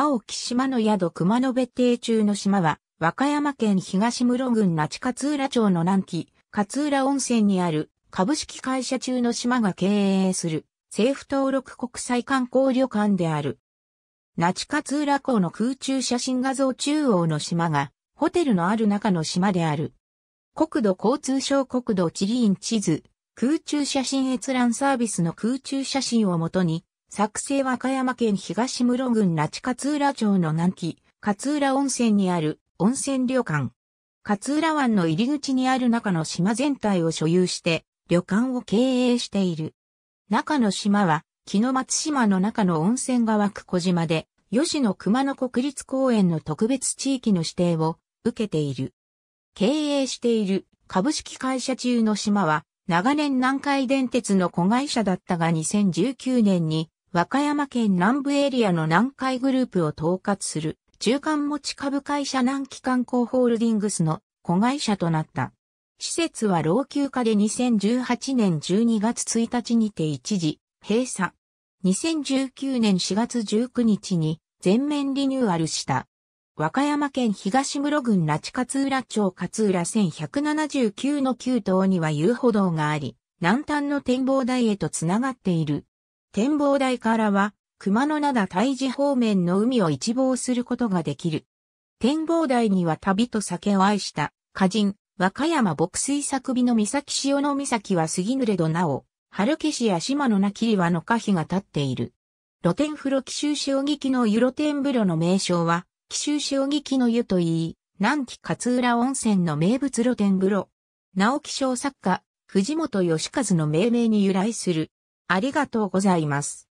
青木島の宿熊野別邸中の島は、和歌山県東室郡那智勝浦町の南紀、勝浦温泉にある株式会社中の島が経営する政府登録国際観光旅館である。那智勝浦港の空中写真画像中央の島が、ホテルのある中の島である。国土交通省国土地理院地図、空中写真閲覧サービスの空中写真をもとに、作成和歌山県東室郡那智勝浦町の南紀、勝浦温泉にある温泉旅館。勝浦湾の入り口にある中の島全体を所有して、旅館を経営している。中の島は、木の松島の中の温泉が湧く小島で、吉野熊野国立公園の特別地域の指定を受けている。経営している株式会社中の島は、長年南海電鉄の子会社だったが2019年に和歌山県南部エリアの南海グループを統括する中間持ち株会社南紀観光ホールディングスの子会社となった。施設は老朽化で2018年12月1日にて一時閉鎖。2019年4月19日に全面リニューアルした。和歌山県東室郡那智勝浦町勝浦1179の9棟には遊歩道があり、南端の展望台へとつながっている。展望台からは、熊野灘大寺方面の海を一望することができる。展望台には旅と酒を愛した歌人、和歌山牧水作美の岬潮の岬は杉濡れどなお、春消しや島のなきりはの歌碑が立っている。露天風呂紀州潮劇の湯露天風呂の名称は、紀州潮劇の湯といい、南紀勝浦温泉の名物露天風呂。直木賞作家、藤本義和の命名に由来する。ありがとうございます。